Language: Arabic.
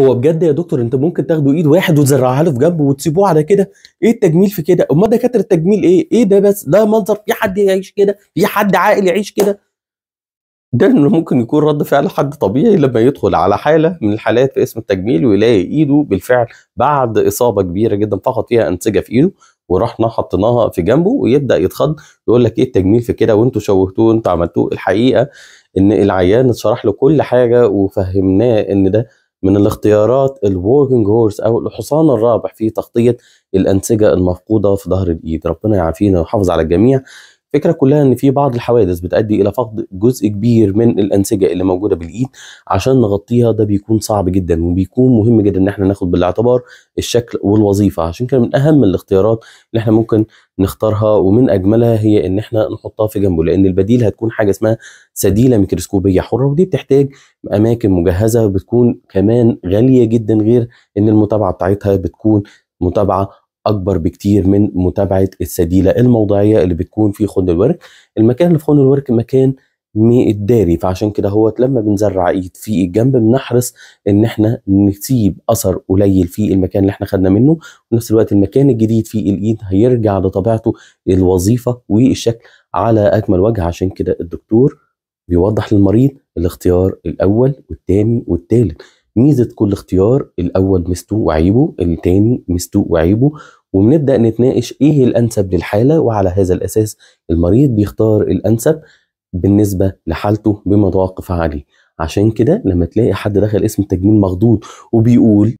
هو بجد يا دكتور انت ممكن تاخده ايد واحد وتزرعها له في جنبه وتسيبوه على كده ايه التجميل في كده امال دكاتره التجميل ايه ايه ده بس ده منظر في حد يعيش كده في حد عاقل يعيش كده ده اللي ممكن يكون رد فعل حد طبيعي لما يدخل على حاله من الحالات في اسم التجميل ويلاقي ايده بالفعل بعد اصابه كبيره جدا فقط فيها انسجه في ايده ورحنا حطيناها في جنبه ويبدا يتخض يقول لك ايه التجميل في كده وانتوا شوهتوه وانتوا عملتوه الحقيقه ان العيان اتشرح له كل حاجه وفهمناه ان ده من الاختيارات الوركينج هورس او الحصان الرابح في تغطيه الانسجه المفقوده في ظهر الايد ربنا يعافينا ويحافظ على الجميع الفكره كلها ان في بعض الحوادث بتؤدي الى فقد جزء كبير من الانسجه اللي موجوده بالايد عشان نغطيها ده بيكون صعب جدا وبيكون مهم جدا ان احنا ناخد بالاعتبار الشكل والوظيفه عشان كده من اهم الاختيارات اللي احنا ممكن نختارها ومن اجملها هي ان احنا نحطها في جنبه لان البديل هتكون حاجه اسمها سديله ميكروسكوبيه حره ودي بتحتاج اماكن مجهزه بتكون كمان غاليه جدا غير ان المتابعه بتاعتها بتكون متابعه اكبر بكتير من متابعه السديله الموضعيه اللي بتكون في خن الورك المكان اللي في خن الورك مكان الداري فعشان كده هو لما بنزرع ايد في الجنب بنحرص ان احنا نسيب اثر قليل في المكان اللي احنا خدنا منه ونفس الوقت المكان الجديد في الايد هيرجع لطبيعته الوظيفه والشكل على اكمل وجه عشان كده الدكتور بيوضح للمريض الاختيار الاول والثاني والثالث ميزه كل اختيار الاول مستو وعيبه الثاني مستو وعيبه وبنبدا نتناقش ايه الانسب للحاله وعلى هذا الاساس المريض بيختار الانسب بالنسبه لحالته بما توقف عليه عشان كده لما تلاقي حد دخل اسم تجميل مخضوض وبيقول